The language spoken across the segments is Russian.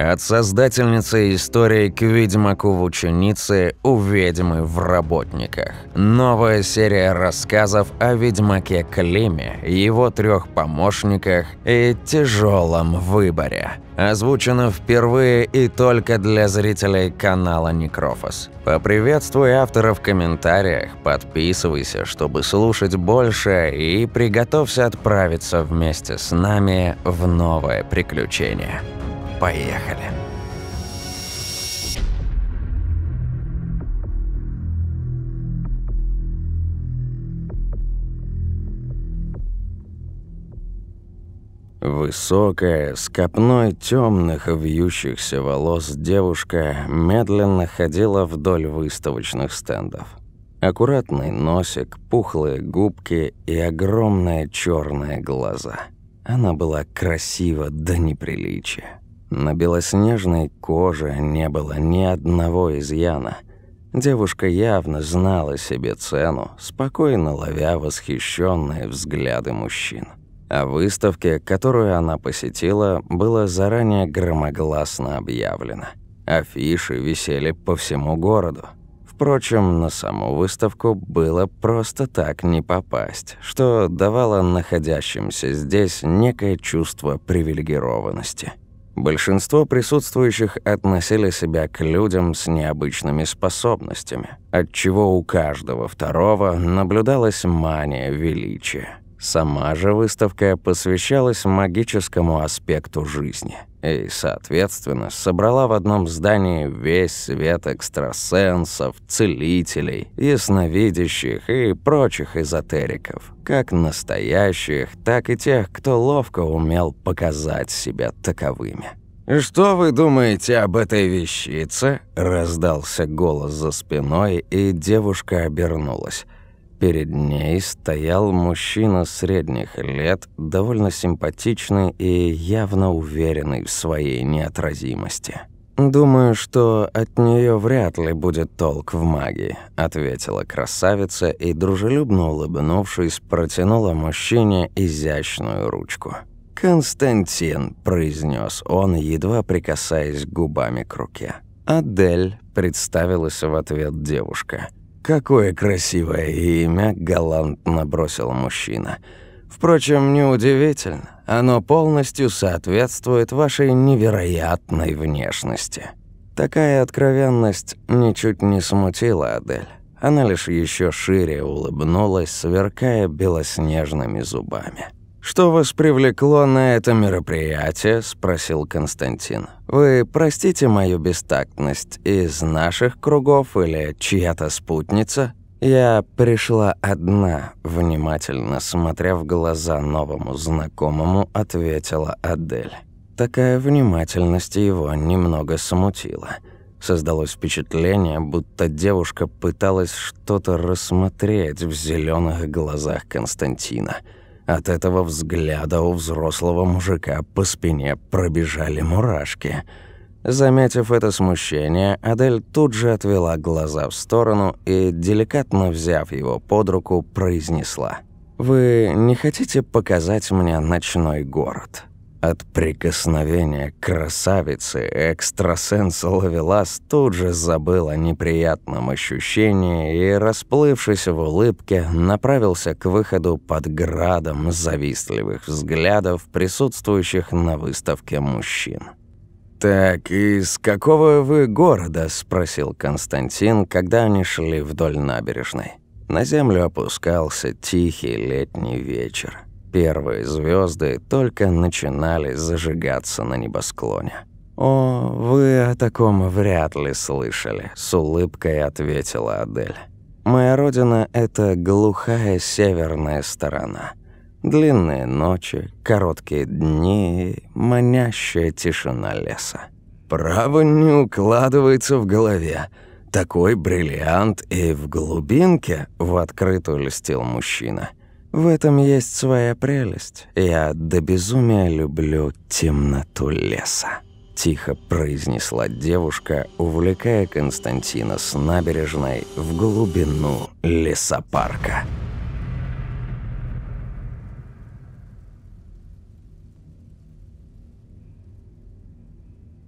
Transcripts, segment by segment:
От создательницы истории к ведьмаку в ученице у ведьмы в работниках. Новая серия рассказов о ведьмаке Климе, его трех помощниках и тяжелом выборе. Озвучено впервые и только для зрителей канала Некрофос. Поприветствуй автора в комментариях, подписывайся, чтобы слушать больше и приготовься отправиться вместе с нами в новое приключение. Поехали. Высокая, с копной темных вьющихся волос девушка медленно ходила вдоль выставочных стендов. Аккуратный носик, пухлые губки и огромные черные глаза. Она была красива до неприличия. На белоснежной коже не было ни одного изъяна. Девушка явно знала себе цену, спокойно ловя восхищенные взгляды мужчин. О а выставке, которую она посетила, было заранее громогласно объявлено. Афиши висели по всему городу. Впрочем, на саму выставку было просто так не попасть, что давало находящимся здесь некое чувство привилегированности – Большинство присутствующих относили себя к людям с необычными способностями, отчего у каждого второго наблюдалась мания величия. Сама же выставка посвящалась магическому аспекту жизни – и, соответственно, собрала в одном здании весь свет экстрасенсов, целителей, ясновидящих и прочих эзотериков, как настоящих, так и тех, кто ловко умел показать себя таковыми. «Что вы думаете об этой вещице?» – раздался голос за спиной, и девушка обернулась – Перед ней стоял мужчина средних лет, довольно симпатичный и явно уверенный в своей неотразимости. «Думаю, что от нее вряд ли будет толк в магии», — ответила красавица и, дружелюбно улыбнувшись, протянула мужчине изящную ручку. «Константин», — произнес он, едва прикасаясь губами к руке. «Адель», — представилась в ответ девушка — «Какое красивое имя!» – галантно бросил мужчина. «Впрочем, неудивительно. Оно полностью соответствует вашей невероятной внешности». Такая откровенность ничуть не смутила Адель. Она лишь еще шире улыбнулась, сверкая белоснежными зубами. «Что вас привлекло на это мероприятие?» – спросил Константин. «Вы простите мою бестактность, из наших кругов или чья-то спутница?» Я пришла одна, внимательно смотря в глаза новому знакомому, ответила Адель. Такая внимательность его немного смутила. Создалось впечатление, будто девушка пыталась что-то рассмотреть в зеленых глазах Константина – от этого взгляда у взрослого мужика по спине пробежали мурашки. Заметив это смущение, Адель тут же отвела глаза в сторону и, деликатно взяв его под руку, произнесла. «Вы не хотите показать мне ночной город?» От прикосновения красавицы экстрасенс Лавелас тут же забыл о неприятном ощущении и, расплывшись в улыбке, направился к выходу под градом завистливых взглядов присутствующих на выставке мужчин. «Так, из какого вы города?» – спросил Константин, когда они шли вдоль набережной. На землю опускался тихий летний вечер. Первые звезды только начинали зажигаться на небосклоне. «О, вы о таком вряд ли слышали», — с улыбкой ответила Адель. «Моя родина — это глухая северная сторона. Длинные ночи, короткие дни, манящая тишина леса». «Право не укладывается в голове. Такой бриллиант и в глубинке», — в открытую льстил мужчина — в этом есть своя прелесть. Я до безумия люблю темноту леса. Тихо произнесла девушка, увлекая Константина с набережной в глубину лесопарка.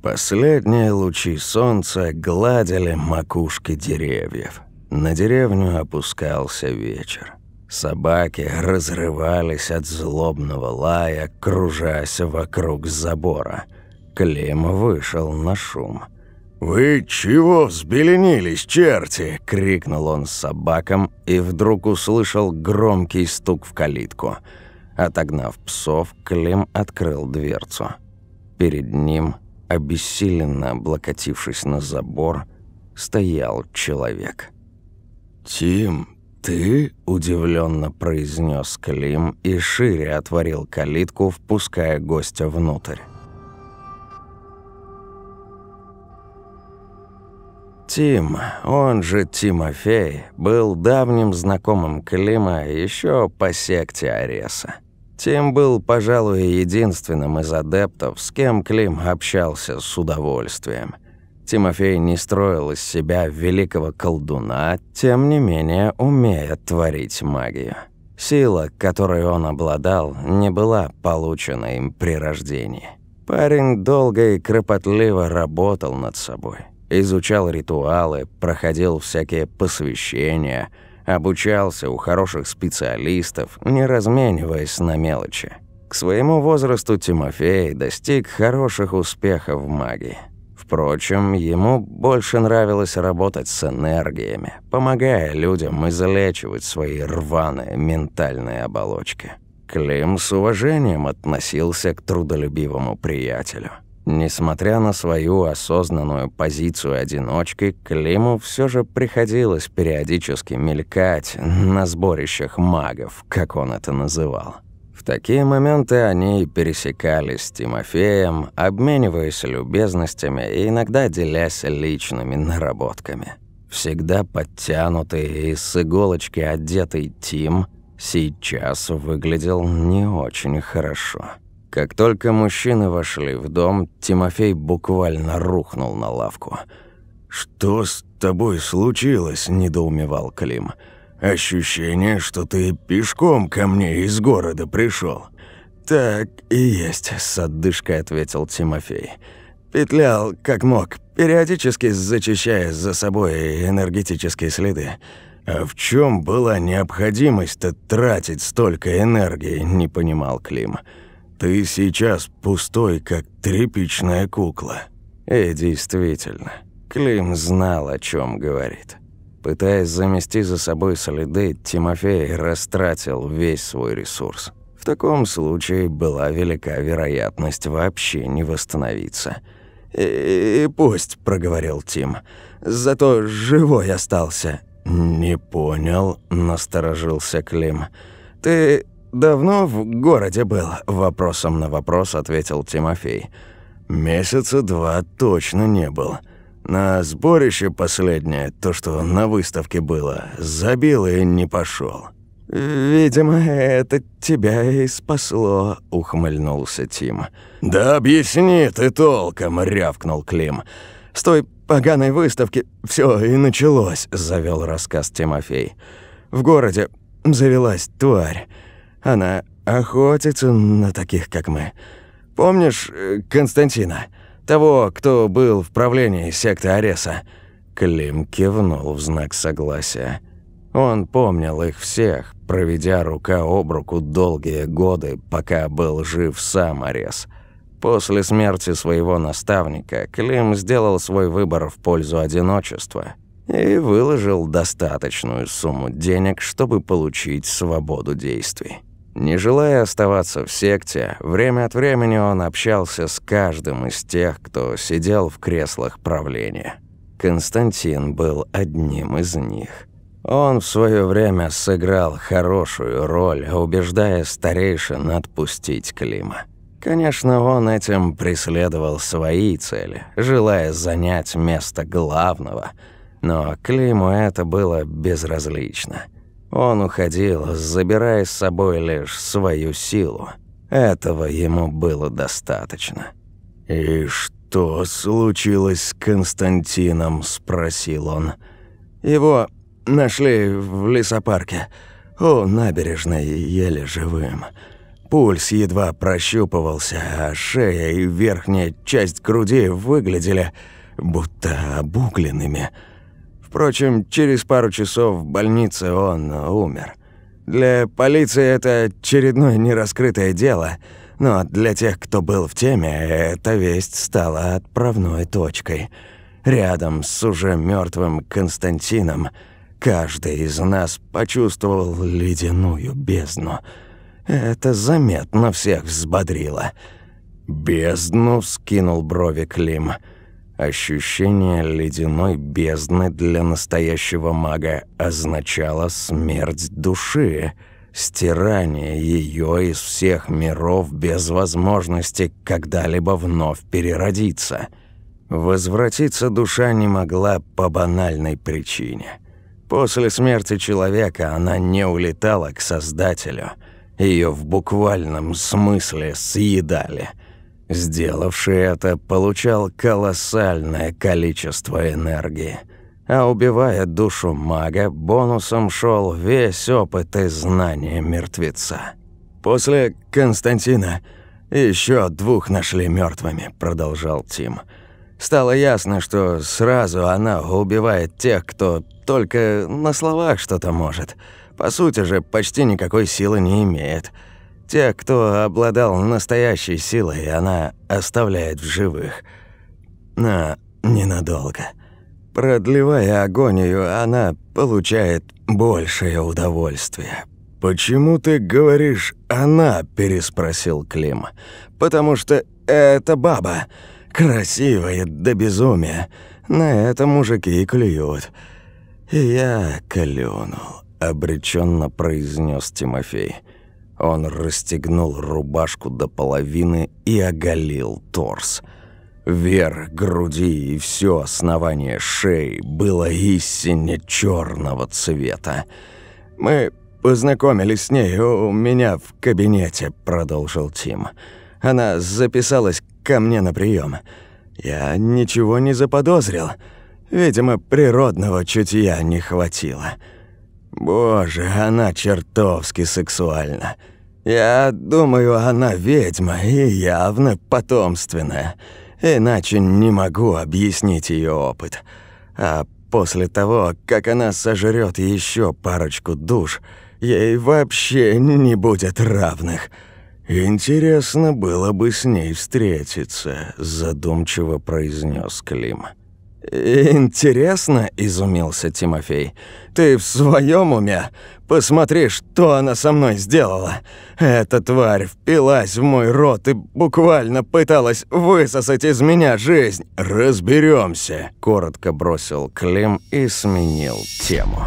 Последние лучи солнца гладили макушки деревьев. На деревню опускался вечер. Собаки разрывались от злобного лая, кружась вокруг забора. Клим вышел на шум. «Вы чего взбеленились, черти?» — крикнул он собакам и вдруг услышал громкий стук в калитку. Отогнав псов, Клим открыл дверцу. Перед ним, обессиленно облокотившись на забор, стоял человек. «Тим, «Ты?» – удивленно произнес Клим и шире отворил калитку, впуская гостя внутрь. Тим, он же Тимофей, был давним знакомым Клима еще по секте Ареса. Тим был, пожалуй, единственным из адептов, с кем Клим общался с удовольствием – Тимофей не строил из себя великого колдуна, тем не менее умея творить магию. Сила, которой он обладал, не была получена им при рождении. Парень долго и кропотливо работал над собой. Изучал ритуалы, проходил всякие посвящения, обучался у хороших специалистов, не размениваясь на мелочи. К своему возрасту Тимофей достиг хороших успехов в магии. Впрочем, ему больше нравилось работать с энергиями, помогая людям излечивать свои рваные ментальные оболочки. Клим с уважением относился к трудолюбивому приятелю. Несмотря на свою осознанную позицию одиночки, Климу все же приходилось периодически мелькать на сборищах магов, как он это называл. В такие моменты они пересекались с Тимофеем, обмениваясь любезностями и иногда делясь личными наработками. Всегда подтянутый и с иголочки одетый Тим сейчас выглядел не очень хорошо. Как только мужчины вошли в дом, Тимофей буквально рухнул на лавку. «Что с тобой случилось?» – недоумевал Клим. «Клим». Ощущение, что ты пешком ко мне из города пришел. «Так и есть», — с отдышкой ответил Тимофей. «Петлял, как мог, периодически зачищая за собой энергетические следы. А в чем была необходимость-то тратить столько энергии?» — не понимал Клим. «Ты сейчас пустой, как тряпичная кукла». И действительно, Клим знал, о чем говорит. Пытаясь замести за собой следы, Тимофей растратил весь свой ресурс. В таком случае была велика вероятность вообще не восстановиться. «И, и пусть», — проговорил Тим, — «зато живой остался». «Не понял», — насторожился Клим. «Ты давно в городе был?» — вопросом на вопрос ответил Тимофей. «Месяца два точно не был». На сборище последнее, то, что на выставке было, забил и не пошел. «Видимо, это тебя и спасло», — ухмыльнулся Тим. «Да объясни ты толком», — рявкнул Клим. «С той поганой выставки все и началось», — завел рассказ Тимофей. «В городе завелась тварь. Она охотится на таких, как мы. Помнишь э, Константина?» Того, кто был в правлении секты Ареса». Клим кивнул в знак согласия. Он помнил их всех, проведя рука об руку долгие годы, пока был жив сам Арес. После смерти своего наставника Клим сделал свой выбор в пользу одиночества и выложил достаточную сумму денег, чтобы получить свободу действий. Не желая оставаться в секте, время от времени он общался с каждым из тех, кто сидел в креслах правления. Константин был одним из них. Он в свое время сыграл хорошую роль, убеждая старейшин отпустить Клима. Конечно, он этим преследовал свои цели, желая занять место главного, но Климу это было безразлично – он уходил, забирая с собой лишь свою силу. Этого ему было достаточно. «И что случилось с Константином?» – спросил он. «Его нашли в лесопарке. У набережной еле живым. Пульс едва прощупывался, а шея и верхняя часть груди выглядели будто обугленными». Впрочем, через пару часов в больнице он умер. Для полиции это очередное нераскрытое дело, но для тех, кто был в теме, эта весть стала отправной точкой. Рядом с уже мертвым Константином каждый из нас почувствовал ледяную бездну. Это заметно всех взбодрило. «Бездну» вскинул брови Клим – Ощущение ледяной бездны для настоящего мага означало смерть души, стирание ее из всех миров без возможности когда-либо вновь переродиться. Возвратиться душа не могла по банальной причине. После смерти человека она не улетала к Создателю. Ее в буквальном смысле съедали – Сделавший это получал колоссальное количество энергии. А убивая душу мага, бонусом шел весь опыт и знания мертвеца. «После Константина еще двух нашли мертвыми, продолжал Тим. «Стало ясно, что сразу она убивает тех, кто только на словах что-то может. По сути же, почти никакой силы не имеет». Те, кто обладал настоящей силой, она оставляет в живых. Но ненадолго. Продлевая агонию, она получает большее удовольствие. «Почему ты говоришь «она»?» – переспросил Клим. «Потому что это баба. Красивая до безумия. На это мужики и клюют». «Я клюнул», – обреченно произнес Тимофей. Он расстегнул рубашку до половины и оголил торс. Вверх груди и все основание шеи было истинно черного цвета. «Мы познакомились с ней у меня в кабинете», — продолжил Тим. «Она записалась ко мне на прием. Я ничего не заподозрил. Видимо, природного чутья не хватило». Боже, она чертовски сексуальна. Я думаю, она ведьма и явно потомственная. Иначе не могу объяснить ее опыт. А после того, как она сожрет еще парочку душ, ей вообще не будет равных. Интересно было бы с ней встретиться, задумчиво произнес Клим. «Интересно», — изумился Тимофей. «Ты в своем уме? Посмотри, что она со мной сделала. Эта тварь впилась в мой рот и буквально пыталась высосать из меня жизнь. Разберемся, коротко бросил Клим и сменил тему.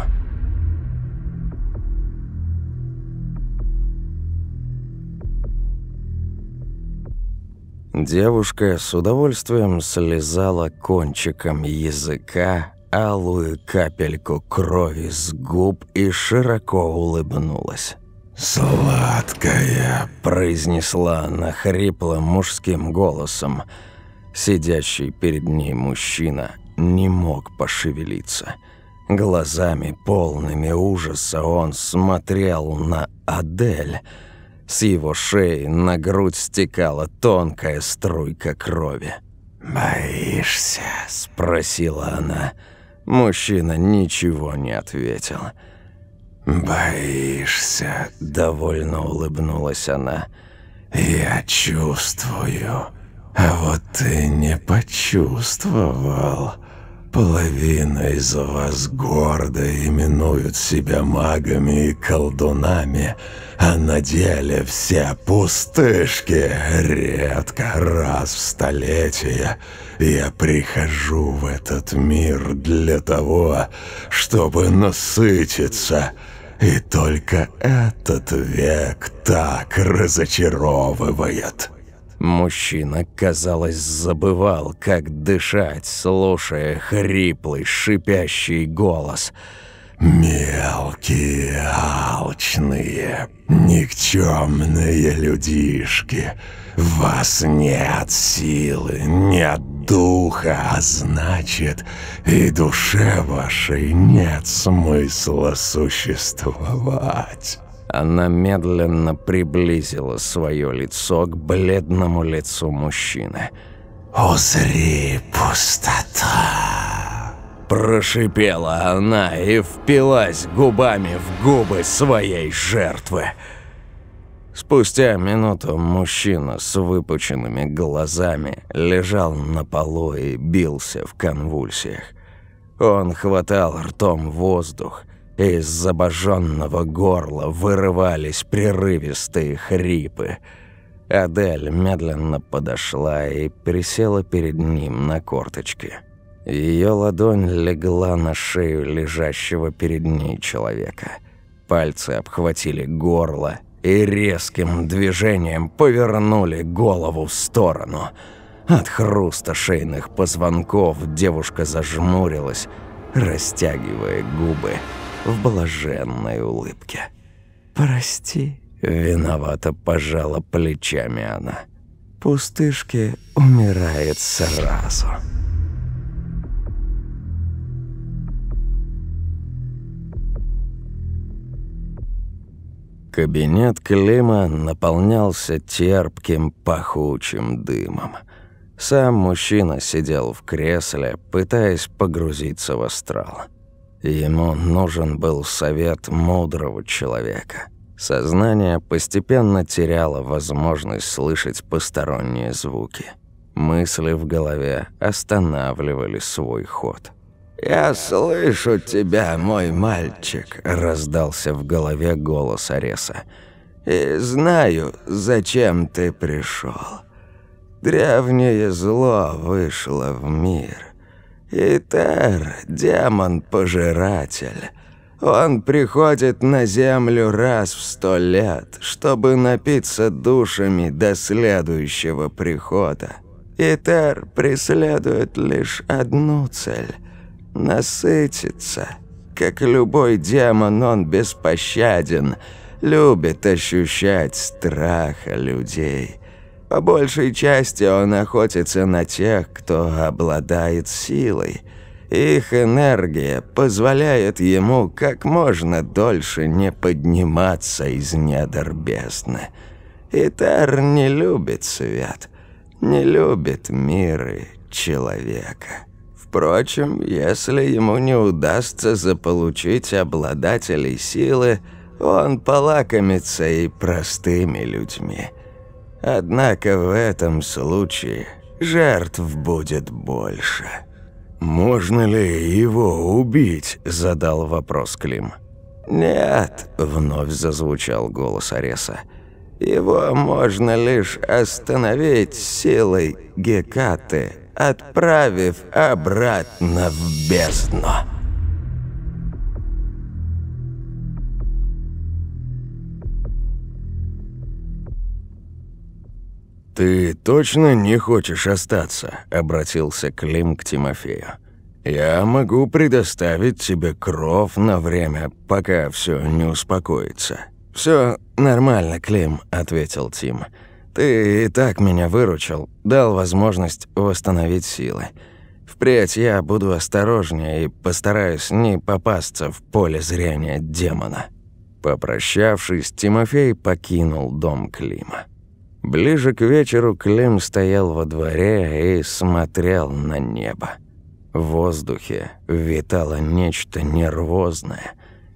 Девушка с удовольствием слезала кончиком языка алую капельку крови с губ и широко улыбнулась. «Сладкая!» – произнесла она хриплым мужским голосом. Сидящий перед ней мужчина не мог пошевелиться. Глазами полными ужаса он смотрел на Адель – с его шеи на грудь стекала тонкая струйка крови. «Боишься?» – спросила она. Мужчина ничего не ответил. «Боишься?» – довольно улыбнулась она. «Я чувствую, а вот ты не почувствовал». Половина из вас гордо именуют себя магами и колдунами, а на деле все пустышки. Редко раз в столетие я прихожу в этот мир для того, чтобы насытиться». И только этот век так разочаровывает. Мужчина, казалось, забывал, как дышать, слушая хриплый, шипящий голос. «Мелкие, алчные, никчемные людишки, вас нет силы, нет духа, а значит, и душе вашей нет смысла существовать». Она медленно приблизила свое лицо к бледному лицу мужчины. «Узри пустота!» Прошипела она и впилась губами в губы своей жертвы. Спустя минуту мужчина с выпученными глазами лежал на полу и бился в конвульсиях. Он хватал ртом воздух, из обожженного горла вырывались прерывистые хрипы. Адель медленно подошла и присела перед ним на корточки. Ее ладонь легла на шею лежащего перед ней человека. Пальцы обхватили горло и резким движением повернули голову в сторону. От хруста шейных позвонков девушка зажмурилась, растягивая губы в блаженной улыбке. «Прости», — виновато пожала плечами она. «Пустышки умирает сразу». Кабинет Клима наполнялся терпким пахучим дымом. Сам мужчина сидел в кресле, пытаясь погрузиться в астрал. Ему нужен был совет мудрого человека. Сознание постепенно теряло возможность слышать посторонние звуки. Мысли в голове останавливали свой ход. «Я слышу тебя, мой мальчик», — раздался в голове голос Ареса. «И знаю, зачем ты пришел. Древнее зло вышло в мир». Итер – демон-пожиратель. Он приходит на землю раз в сто лет, чтобы напиться душами до следующего прихода. Итер преследует лишь одну цель – насытиться. Как любой демон, он беспощаден, любит ощущать страха людей – по большей части он охотится на тех, кто обладает силой. Их энергия позволяет ему как можно дольше не подниматься из недр бездны. Итар не любит свет, не любит мир человека. Впрочем, если ему не удастся заполучить обладателей силы, он полакомится и простыми людьми – Однако в этом случае жертв будет больше. «Можно ли его убить?» – задал вопрос Клим. «Нет», – вновь зазвучал голос Ареса. «Его можно лишь остановить силой Гекаты, отправив обратно в бездну». «Ты точно не хочешь остаться?» – обратился Клим к Тимофею. «Я могу предоставить тебе кров на время, пока все не успокоится». Все нормально, Клим», – ответил Тим. «Ты и так меня выручил, дал возможность восстановить силы. Впредь я буду осторожнее и постараюсь не попасться в поле зрения демона». Попрощавшись, Тимофей покинул дом Клима. Ближе к вечеру Клим стоял во дворе и смотрел на небо. В воздухе витало нечто нервозное,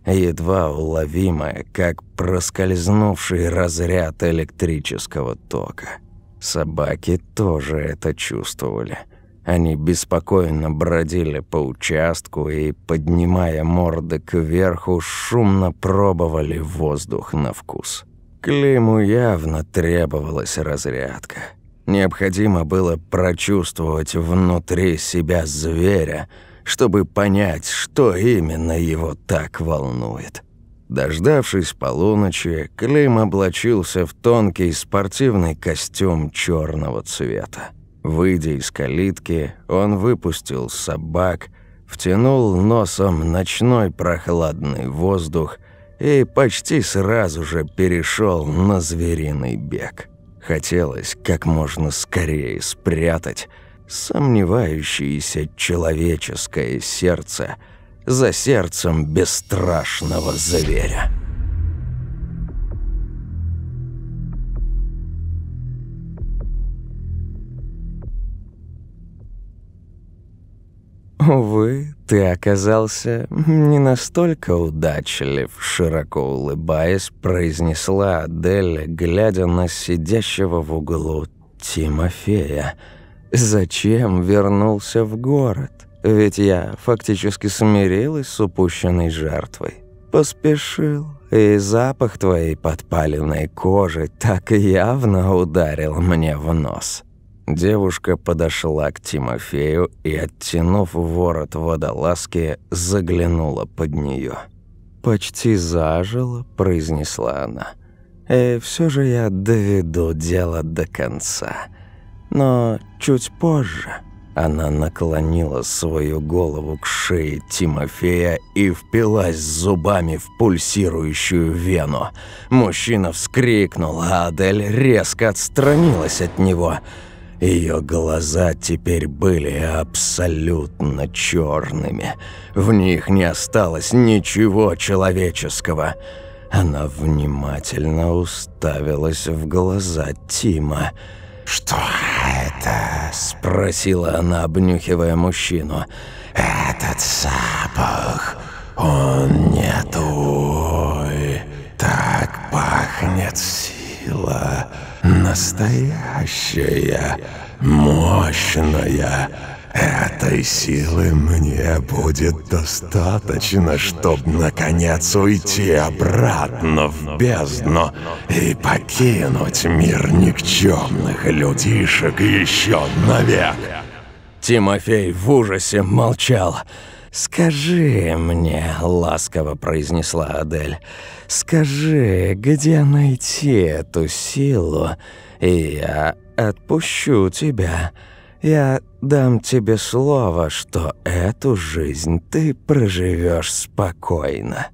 едва уловимое, как проскользнувший разряд электрического тока. Собаки тоже это чувствовали. Они беспокойно бродили по участку и, поднимая морды кверху, шумно пробовали воздух на вкус. Климу явно требовалась разрядка. Необходимо было прочувствовать внутри себя зверя, чтобы понять, что именно его так волнует. Дождавшись полуночи, Клим облачился в тонкий спортивный костюм черного цвета. Выйдя из калитки, он выпустил собак, втянул носом ночной прохладный воздух и почти сразу же перешел на звериный бег. Хотелось как можно скорее спрятать сомневающееся человеческое сердце за сердцем бесстрашного зверя. Увы, ты оказался не настолько удачлив», — широко улыбаясь, произнесла Адель, глядя на сидящего в углу Тимофея. «Зачем вернулся в город? Ведь я фактически смирилась с упущенной жертвой. Поспешил, и запах твоей подпаленной кожи так явно ударил мне в нос». Девушка подошла к Тимофею и, оттянув ворот водолазки, заглянула под нее. «Почти зажила, произнесла она. «И «Э, все же я доведу дело до конца. Но чуть позже...» Она наклонила свою голову к шее Тимофея и впилась зубами в пульсирующую вену. Мужчина вскрикнул, а Адель резко отстранилась от него — ее глаза теперь были абсолютно черными. В них не осталось ничего человеческого. Она внимательно уставилась в глаза Тима. «Что это?» – спросила она, обнюхивая мужчину. «Этот запах, он не твой. Так пахнет сила» настоящая, мощная. Этой силы мне будет достаточно, чтобы наконец уйти обратно в бездну и покинуть мир никчемных людишек еще навек. Тимофей в ужасе молчал. «Скажи мне», — ласково произнесла Адель, — «скажи, где найти эту силу, и я отпущу тебя. Я дам тебе слово, что эту жизнь ты проживешь спокойно».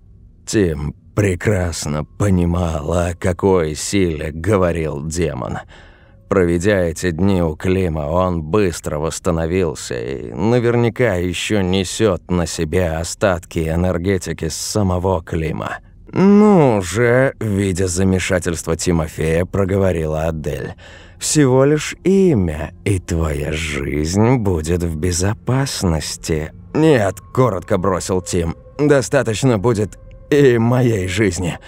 Тим прекрасно понимала, о какой силе говорил демон — Проведя эти дни у Клима, он быстро восстановился и наверняка еще несет на себе остатки энергетики с самого Клима. «Ну же», — видя замешательство Тимофея, проговорила Адель, — «всего лишь имя, и твоя жизнь будет в безопасности». «Нет», — коротко бросил Тим, — «достаточно будет и моей жизни».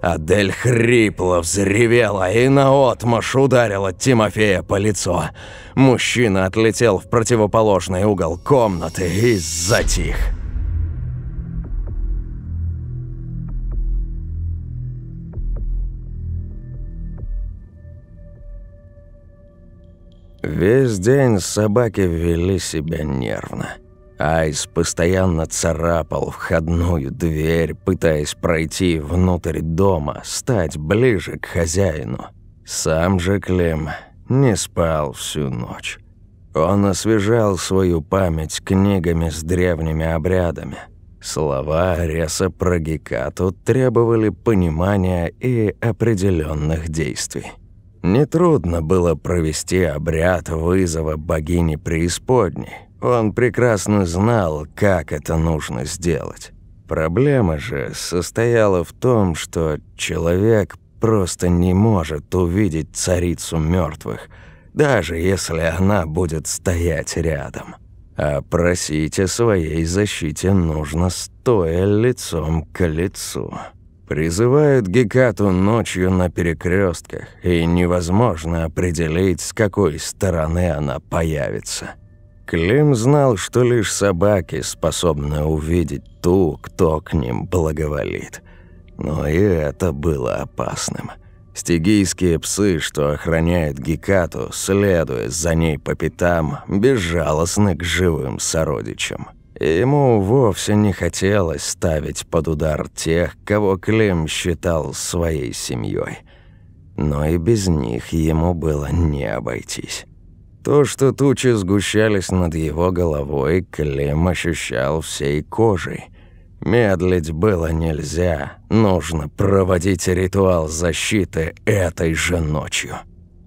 Адель хрипло взревела и наотмашь ударила Тимофея по лицу. Мужчина отлетел в противоположный угол комнаты и затих. Весь день собаки вели себя нервно. Айс постоянно царапал входную дверь, пытаясь пройти внутрь дома, стать ближе к хозяину. Сам же Клим не спал всю ночь. Он освежал свою память книгами с древними обрядами. Слова Ареса про Гекату требовали понимания и определенных действий. Нетрудно было провести обряд вызова богини преисподней. Он прекрасно знал, как это нужно сделать. Проблема же состояла в том, что человек просто не может увидеть царицу мертвых, даже если она будет стоять рядом. А просить о своей защите нужно стоя лицом к лицу. Призывают Гекату ночью на перекрестках, и невозможно определить, с какой стороны она появится. Клим знал, что лишь собаки способны увидеть ту, кто к ним благоволит. Но и это было опасным. Стигийские псы, что охраняют Гекату, следуя за ней по пятам, безжалостны к живым сородичам. И ему вовсе не хотелось ставить под удар тех, кого Клим считал своей семьей. Но и без них ему было не обойтись. То, что тучи сгущались над его головой, Клим ощущал всей кожей. Медлить было нельзя. Нужно проводить ритуал защиты этой же ночью.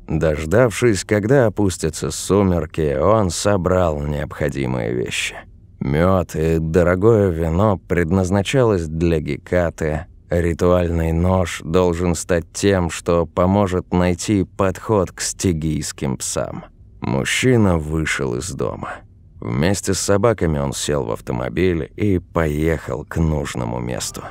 Дождавшись, когда опустятся сумерки, он собрал необходимые вещи. Мед и дорогое вино предназначалось для Гекаты. Ритуальный нож должен стать тем, что поможет найти подход к стигийским псам. Мужчина вышел из дома. Вместе с собаками он сел в автомобиль и поехал к нужному месту.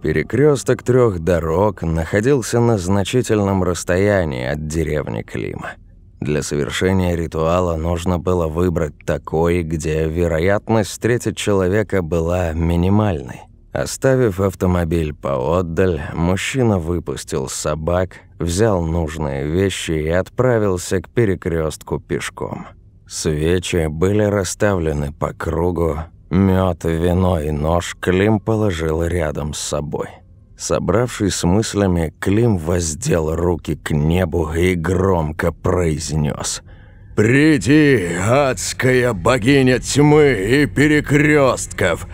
Перекресток трех дорог находился на значительном расстоянии от деревни Клима. Для совершения ритуала нужно было выбрать такой, где вероятность встретить человека была минимальной. Оставив автомобиль поотдаль, мужчина выпустил собак, взял нужные вещи и отправился к перекрестку пешком. Свечи были расставлены по кругу, мед, вино и нож Клим положил рядом с собой. Собравшись с мыслями, Клим воздел руки к небу и громко произнес – «Приди, адская богиня тьмы и перекрестков!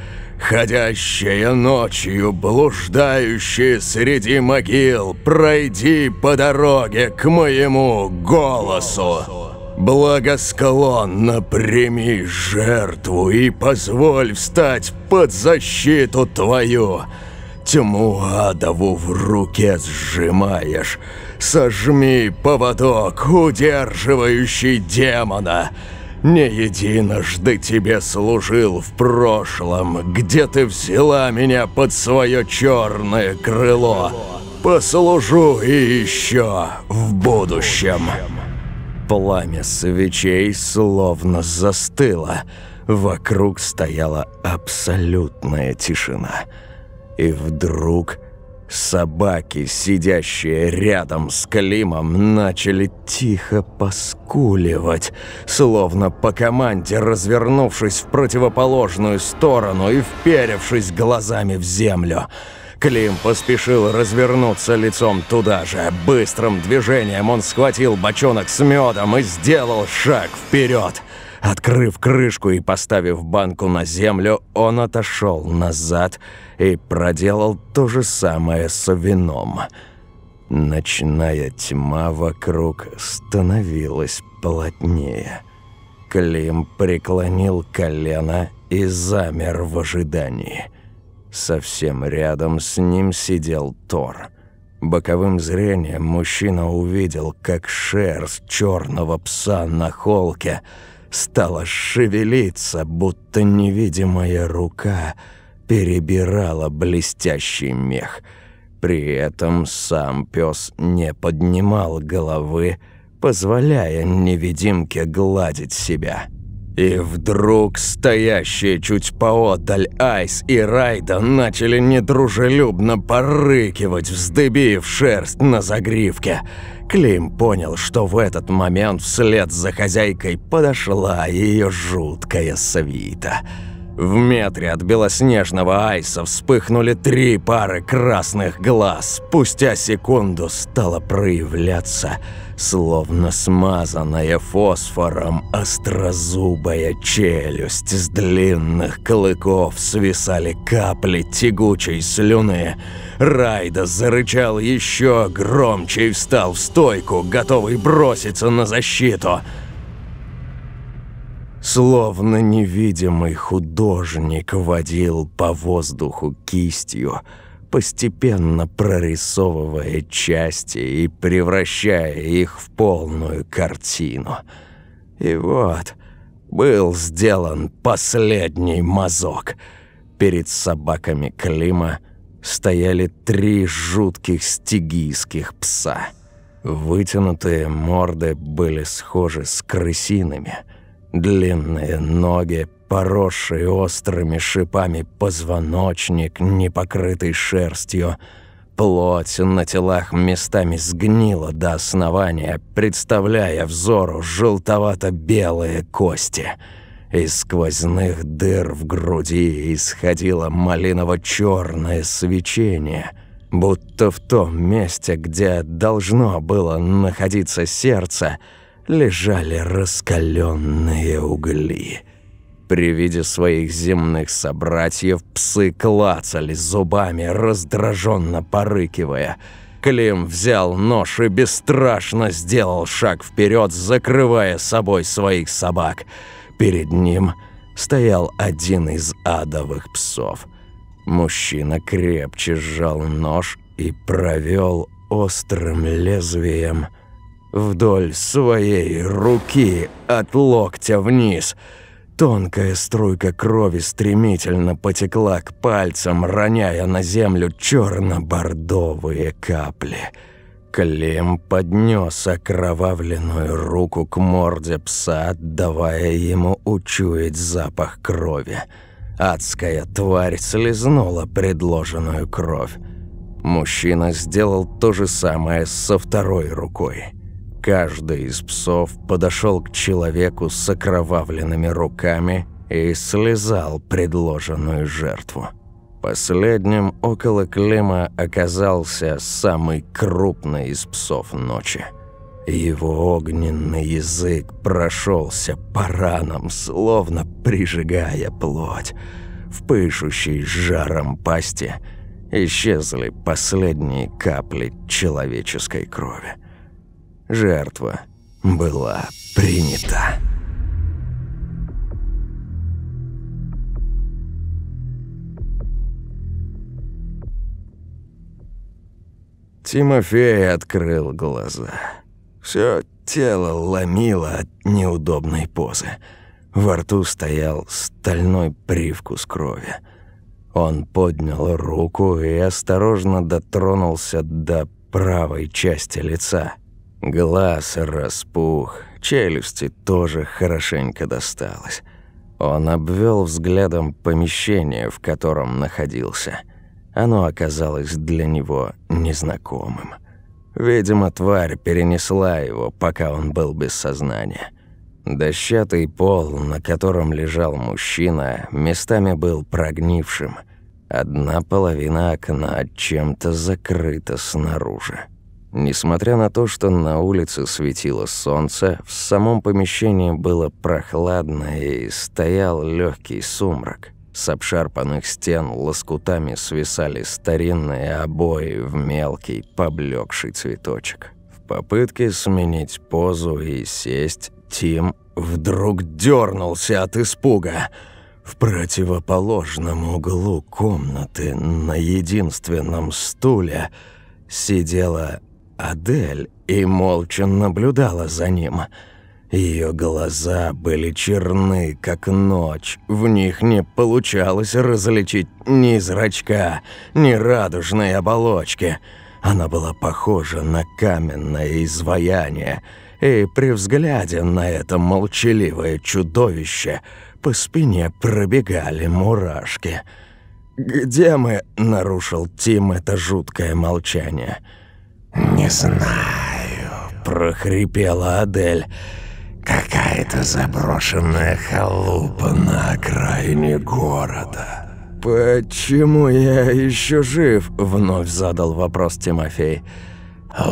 ходящая ночью, блуждающая среди могил, пройди по дороге к моему голосу. Благосклонно прими жертву и позволь встать под защиту твою. Тьму адову в руке сжимаешь, сожми поводок, удерживающий демона, не единожды тебе служил в прошлом, где ты взяла меня под свое черное крыло. Послужу и еще в будущем. Пламя свечей словно застыло. Вокруг стояла абсолютная тишина. И вдруг Собаки, сидящие рядом с Климом, начали тихо поскуливать, словно по команде развернувшись в противоположную сторону и вперевшись глазами в землю. Клим поспешил развернуться лицом туда же. Быстрым движением он схватил бочонок с медом и сделал шаг вперед. Открыв крышку и поставив банку на землю, он отошел назад и проделал то же самое с вином. Ночная тьма вокруг становилась плотнее. Клим преклонил колено и замер в ожидании. Совсем рядом с ним сидел Тор. Боковым зрением мужчина увидел, как шерсть черного пса на холке стала шевелиться, будто невидимая рука — перебирала блестящий мех. При этом сам пес не поднимал головы, позволяя невидимке гладить себя. И вдруг стоящие чуть поодаль Айс и Райда начали недружелюбно порыкивать, вздыбив шерсть на загривке. Клим понял, что в этот момент вслед за хозяйкой подошла ее жуткая свита – в метре от белоснежного айса вспыхнули три пары красных глаз. Спустя секунду стало проявляться, словно смазанная фосфором, острозубая челюсть. С длинных клыков свисали капли тягучей слюны. Райда зарычал еще громче и встал в стойку, готовый броситься на защиту. Словно невидимый художник водил по воздуху кистью, постепенно прорисовывая части и превращая их в полную картину. И вот был сделан последний мазок. Перед собаками Клима стояли три жутких стигийских пса. Вытянутые морды были схожи с крысиными – Длинные ноги, поросшие острыми шипами позвоночник, не покрытый шерстью. Плоть на телах местами сгнила до основания, представляя взору желтовато-белые кости. Из сквозных дыр в груди исходило малиново-черное свечение, будто в том месте, где должно было находиться сердце – лежали раскаленные угли. При виде своих земных собратьев псы клацали зубами, раздраженно порыкивая. Клим взял нож и бесстрашно сделал шаг вперед, закрывая собой своих собак. Перед ним стоял один из адовых псов. Мужчина крепче сжал нож и провел острым лезвием – вдоль своей руки от локтя вниз. Тонкая струйка крови стремительно потекла к пальцам, роняя на землю черно-бордовые капли. Клим поднес окровавленную руку к морде пса, давая ему учуять запах крови. Адская тварь слезнула предложенную кровь. Мужчина сделал то же самое со второй рукой. Каждый из псов подошел к человеку с окровавленными руками и слезал предложенную жертву. Последним около Клима оказался самый крупный из псов ночи. Его огненный язык прошелся по ранам, словно прижигая плоть. В пышущей жаром пасти исчезли последние капли человеческой крови. Жертва была принята. Тимофей открыл глаза. Все тело ломило от неудобной позы. Во рту стоял стальной привкус крови. Он поднял руку и осторожно дотронулся до правой части лица. Глаз распух, челюсти тоже хорошенько досталось. Он обвел взглядом помещение, в котором находился. Оно оказалось для него незнакомым. Видимо, тварь перенесла его, пока он был без сознания. Дощатый пол, на котором лежал мужчина, местами был прогнившим. Одна половина окна чем-то закрыта снаружи. Несмотря на то, что на улице светило солнце, в самом помещении было прохладно и стоял легкий сумрак. С обшарпанных стен лоскутами свисали старинные обои в мелкий, поблекший цветочек. В попытке сменить позу и сесть, Тим вдруг дернулся от испуга – в противоположном углу комнаты на единственном стуле сидела Адель и молча наблюдала за ним. Ее глаза были черны, как ночь. В них не получалось различить ни зрачка, ни радужной оболочки. Она была похожа на каменное изваяние. И при взгляде на это молчаливое чудовище по спине пробегали мурашки. «Где мы?» – нарушил Тим это жуткое молчание – «Не знаю», — прохрипела Адель. «Какая-то заброшенная халупа на окраине города». «Почему я еще жив?» — вновь задал вопрос Тимофей.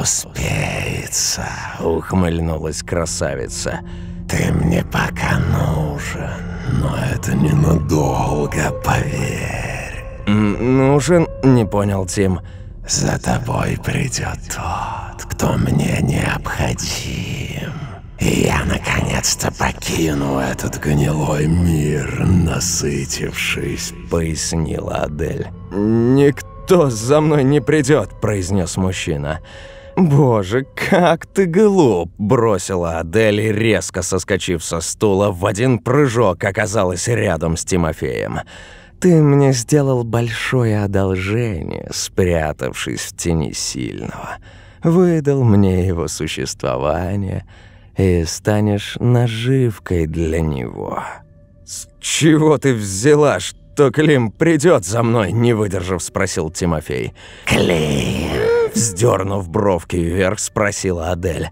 «Успеется», — ухмыльнулась красавица. «Ты мне пока нужен, но это ненадолго, поверь». «Нужен?» — не понял Тим. «Тим». За тобой придет тот, кто мне необходим. И я наконец-то покину этот гнилой мир, насытившись, пояснила Адель. Никто за мной не придет, произнес мужчина. «Боже, как ты глуп!» – бросила Адель, резко соскочив со стула в один прыжок оказалась рядом с Тимофеем. «Тимофеем!» Ты мне сделал большое одолжение, спрятавшись в тени сильного. Выдал мне его существование и станешь наживкой для него. С чего ты взяла, что Клим придет за мной, не выдержав, спросил Тимофей. Клим! Вздернув бровки вверх, спросила Адель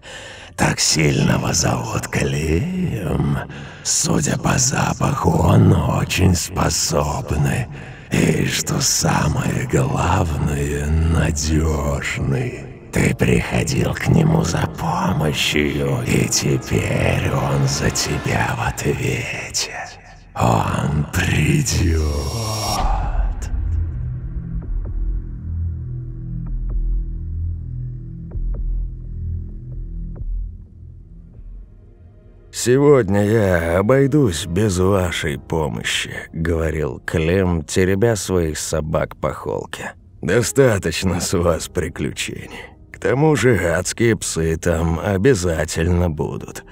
так сильного заоткали. Эм, судя по запаху, он очень способный. И что самое главное, надежный. Ты приходил к нему за помощью, и теперь он за тебя в ответе. Он придет. «Сегодня я обойдусь без вашей помощи», — говорил Клем, теребя своих собак по холке. «Достаточно с вас приключений. К тому же адские псы там обязательно будут.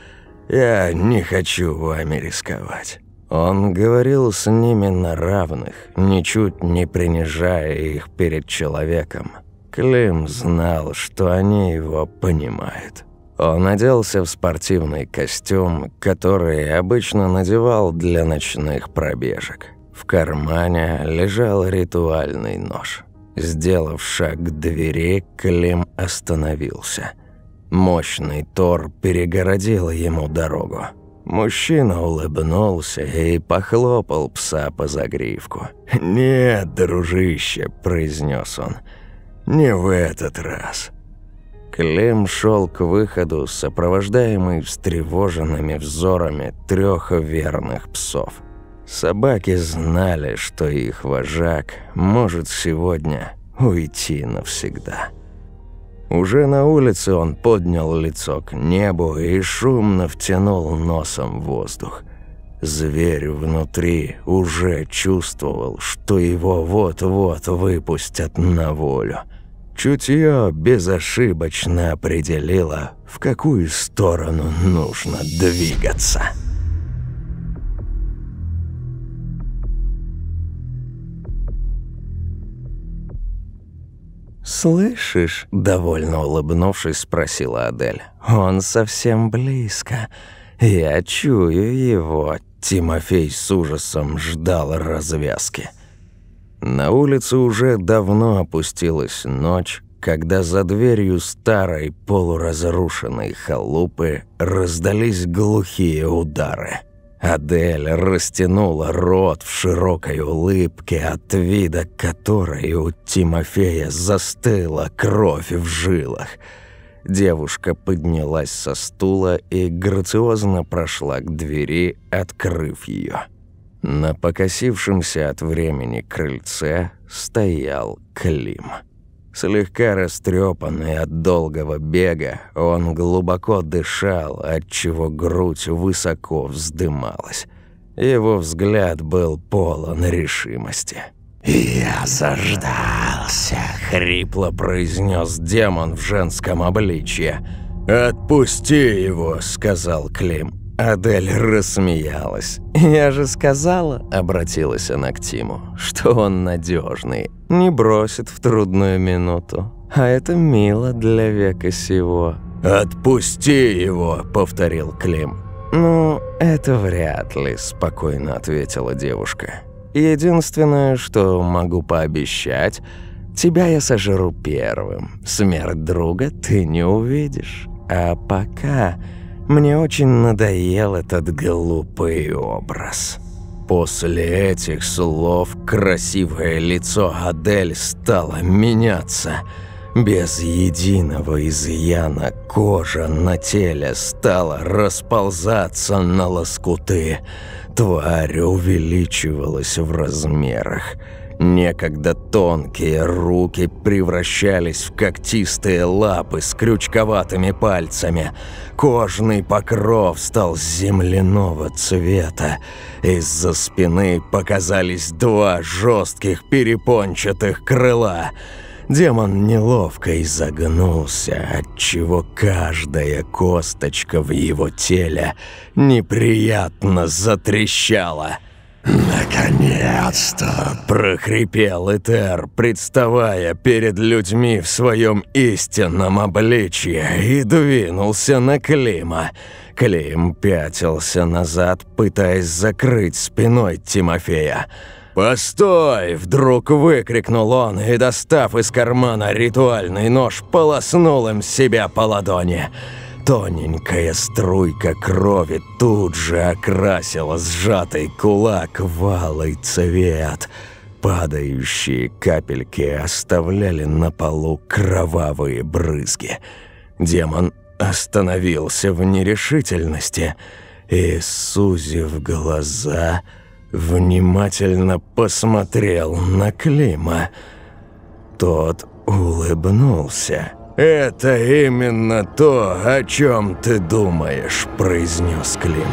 Я не хочу вами рисковать». Он говорил с ними на равных, ничуть не принижая их перед человеком. Клим знал, что они его понимают. Он оделся в спортивный костюм, который обычно надевал для ночных пробежек. В кармане лежал ритуальный нож. Сделав шаг к двери, Клим остановился. Мощный тор перегородил ему дорогу. Мужчина улыбнулся и похлопал пса по загривку. «Нет, дружище», – произнес он, – «не в этот раз». Лем шел к выходу, сопровождаемый встревоженными взорами трех верных псов. Собаки знали, что их вожак может сегодня уйти навсегда. Уже на улице он поднял лицо к небу и шумно втянул носом воздух. Зверь внутри уже чувствовал, что его вот-вот выпустят на волю – Чутье безошибочно определило, в какую сторону нужно двигаться. «Слышишь?» – довольно улыбнувшись, спросила Адель. «Он совсем близко. Я чую его». Тимофей с ужасом ждал развязки. На улице уже давно опустилась ночь, когда за дверью старой полуразрушенной халупы раздались глухие удары. Адель растянула рот в широкой улыбке, от вида которой у Тимофея застыла кровь в жилах. Девушка поднялась со стула и грациозно прошла к двери, открыв ее. На покосившемся от времени крыльце стоял Клим. Слегка растрепанный от долгого бега, он глубоко дышал, отчего грудь высоко вздымалась. Его взгляд был полон решимости. «Я заждался», — хрипло произнес демон в женском обличье. «Отпусти его», — сказал Клим. Адель рассмеялась. «Я же сказала», — обратилась она к Тиму, — «что он надежный, не бросит в трудную минуту. А это мило для века сего». «Отпусти его», — повторил Клим. «Ну, это вряд ли», — спокойно ответила девушка. «Единственное, что могу пообещать, тебя я сожру первым. Смерть друга ты не увидишь. А пока...» Мне очень надоел этот глупый образ. После этих слов красивое лицо Адель стало меняться. Без единого изъяна кожа на теле стала расползаться на лоскуты. Тварь увеличивалась в размерах. Некогда тонкие руки превращались в когтистые лапы с крючковатыми пальцами. Кожный покров стал земляного цвета. Из-за спины показались два жестких перепончатых крыла. Демон неловко изогнулся, отчего каждая косточка в его теле неприятно затрещала. «Наконец-то!» – прохрипел Этер, представая перед людьми в своем истинном обличье, и двинулся на Клима. Клим пятился назад, пытаясь закрыть спиной Тимофея. «Постой!» – вдруг выкрикнул он и, достав из кармана ритуальный нож, полоснул им себя по ладони. «Постой!» Тоненькая струйка крови тут же окрасила сжатый кулак в алый цвет. Падающие капельки оставляли на полу кровавые брызги. Демон остановился в нерешительности и, сузив глаза, внимательно посмотрел на Клима. Тот улыбнулся. «Это именно то, о чем ты думаешь», – произнес Клим.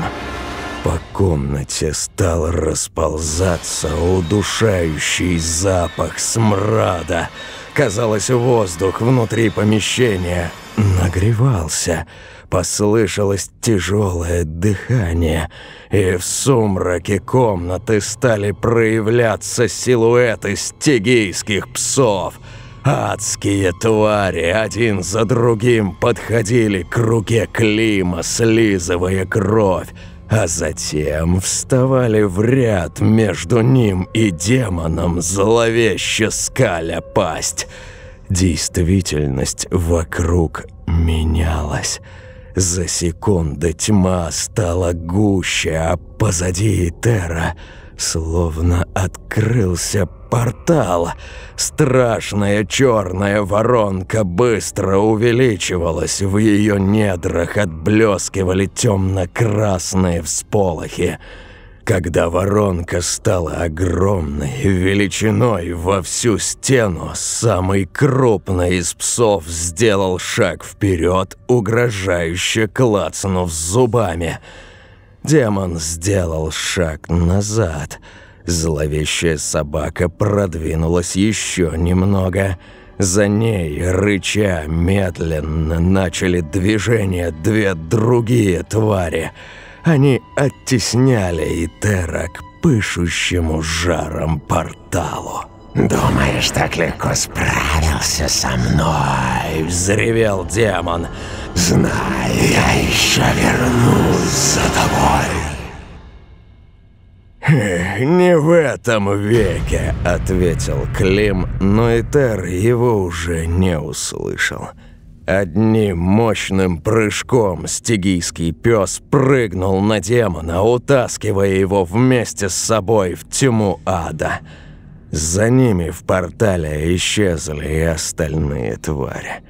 По комнате стал расползаться удушающий запах смрада. Казалось, воздух внутри помещения нагревался. Послышалось тяжелое дыхание, и в сумраке комнаты стали проявляться силуэты стигийских псов – Адские твари один за другим подходили к руке Клима, слизывая кровь, а затем вставали в ряд между ним и демоном, зловеще скаля пасть. Действительность вокруг менялась. За секунды тьма стала гуще, а позади Этера словно открылся портал. Страшная черная воронка быстро увеличивалась, в ее недрах отблескивали темно-красные всполохи. Когда воронка стала огромной, величиной во всю стену, самый крупный из псов сделал шаг вперед, угрожающе клацнув зубами. Демон сделал шаг назад — Зловещая собака продвинулась еще немного. За ней, рыча, медленно начали движение две другие твари. Они оттесняли Итера к пышущему жаром порталу. «Думаешь, так легко справился со мной?» – взревел демон. «Знай, я еще вернусь за тобой!» «Не в этом веке», — ответил Клим, но Этер его уже не услышал. Одним мощным прыжком стигийский пес прыгнул на демона, утаскивая его вместе с собой в тьму ада. За ними в портале исчезли и остальные твари.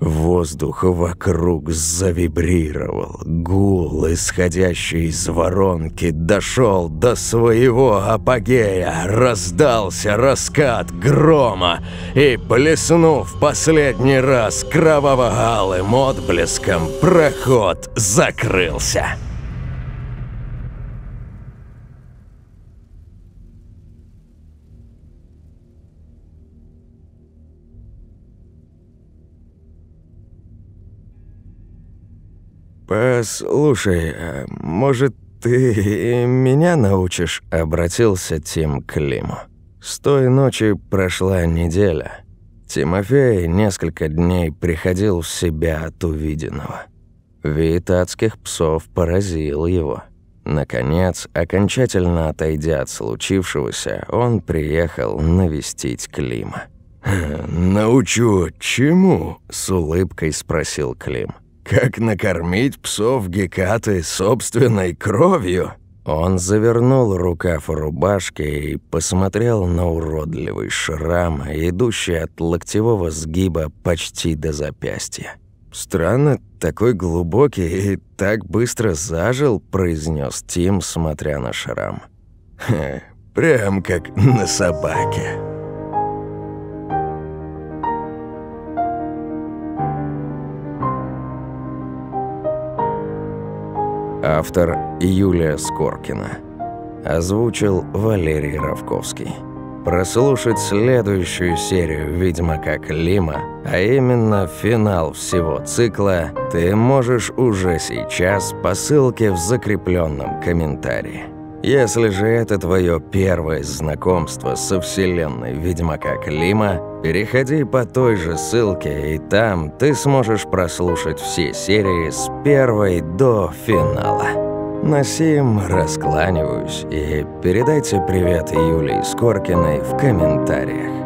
Воздух вокруг завибрировал. Гул, исходящий из воронки, дошел до своего апогея. Раздался раскат грома и, плеснув последний раз кроваво-алым отблеском, проход закрылся. «Послушай, а может, ты меня научишь?» – обратился Тим к Лиму. С той ночи прошла неделя. Тимофей несколько дней приходил в себя от увиденного. Вид адских псов поразил его. Наконец, окончательно отойдя от случившегося, он приехал навестить Клима. «Э, «Научу чему?» – с улыбкой спросил Клим. Как накормить псов Гекаты собственной кровью?» Он завернул рукав рубашки и посмотрел на уродливый шрам, идущий от локтевого сгиба почти до запястья. «Странно, такой глубокий и так быстро зажил», – произнес Тим, смотря на шрам. «Хе, прям как на собаке». Автор Юлия Скоркина. Озвучил Валерий Равковский. Прослушать следующую серию «Ведьма как Лима», а именно финал всего цикла, ты можешь уже сейчас по ссылке в закрепленном комментарии. Если же это твое первое знакомство со вселенной Ведьмака Клима, переходи по той же ссылке, и там ты сможешь прослушать все серии с первой до финала. На сим раскланиваюсь и передайте привет Юлии Скоркиной в комментариях.